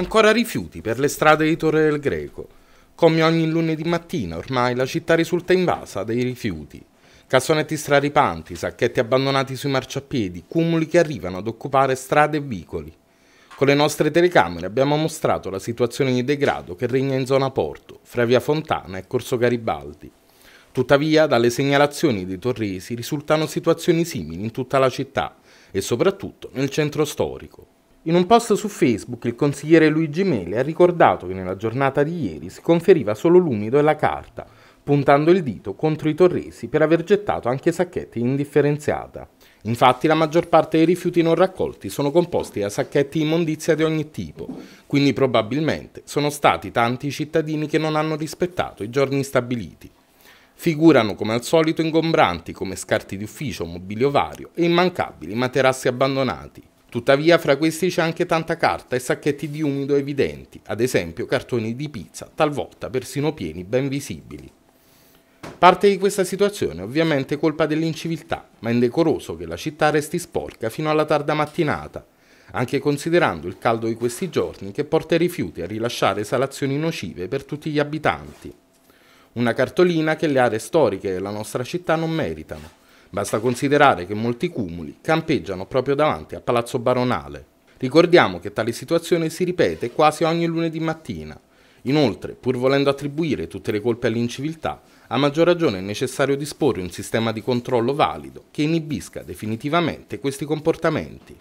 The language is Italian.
Ancora rifiuti per le strade di Torre del Greco. Come ogni lunedì mattina ormai la città risulta invasa dai rifiuti. Cassonetti straripanti, sacchetti abbandonati sui marciapiedi, cumuli che arrivano ad occupare strade e vicoli. Con le nostre telecamere abbiamo mostrato la situazione di degrado che regna in zona Porto, fra via Fontana e Corso Garibaldi. Tuttavia, dalle segnalazioni dei torresi risultano situazioni simili in tutta la città e soprattutto nel centro storico. In un post su Facebook il consigliere Luigi Mele ha ricordato che nella giornata di ieri si conferiva solo l'umido e la carta, puntando il dito contro i torresi per aver gettato anche sacchetti indifferenziata. Infatti la maggior parte dei rifiuti non raccolti sono composti da sacchetti immondizia di ogni tipo, quindi probabilmente sono stati tanti i cittadini che non hanno rispettato i giorni stabiliti. Figurano come al solito ingombranti come scarti di ufficio, mobilio vario e immancabili materassi abbandonati. Tuttavia fra questi c'è anche tanta carta e sacchetti di umido evidenti, ad esempio cartoni di pizza, talvolta persino pieni ben visibili. Parte di questa situazione ovviamente è colpa dell'inciviltà, ma è indecoroso che la città resti sporca fino alla tarda mattinata, anche considerando il caldo di questi giorni che porta i rifiuti a rilasciare esalazioni nocive per tutti gli abitanti. Una cartolina che le aree storiche della nostra città non meritano Basta considerare che molti cumuli campeggiano proprio davanti a Palazzo Baronale. Ricordiamo che tale situazione si ripete quasi ogni lunedì mattina. Inoltre, pur volendo attribuire tutte le colpe all'inciviltà, a maggior ragione è necessario disporre un sistema di controllo valido che inibisca definitivamente questi comportamenti.